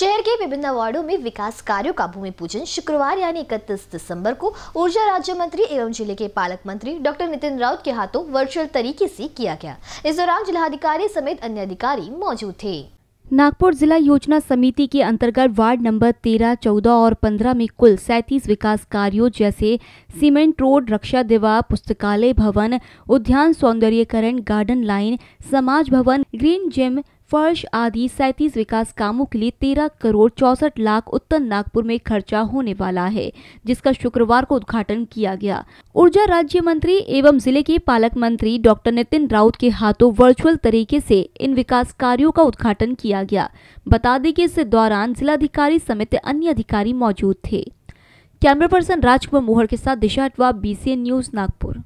शहर के विभिन्न वार्डो में विकास कार्यों का भूमि पूजन शुक्रवार यानी इकतीस दिसंबर को ऊर्जा राज्य मंत्री एवं जिले के पालक मंत्री डॉक्टर नितिन राउत के हाथों वर्चुअल तरीके से किया गया इस दौरान जिलाधिकारी समेत अन्य अधिकारी मौजूद थे नागपुर जिला योजना समिति के अंतर्गत वार्ड नंबर 13, 14 और 15 में कुल 37 विकास कार्यों जैसे सीमेंट रोड रक्षा दिवा पुस्तकालय भवन उद्यान सौंदर्यकरण गार्डन लाइन समाज भवन ग्रीन जिम फर्श आदि सैंतीस विकास कामों के लिए तेरह करोड़ चौसठ लाख उत्तर नागपुर में खर्चा होने वाला है जिसका शुक्रवार को उद्घाटन किया गया ऊर्जा राज्य मंत्री एवं जिले के पालक मंत्री डॉक्टर नितिन राउत के हाथों वर्चुअल तरीके से इन विकास कार्यों का उद्घाटन किया गया बता दें कि इस दौरान जिलाधिकारी समेत अन्य अधिकारी मौजूद थे कैमरा पर्सन राजकुमार मोहर के साथ दिशा अटवा बी न्यूज नागपुर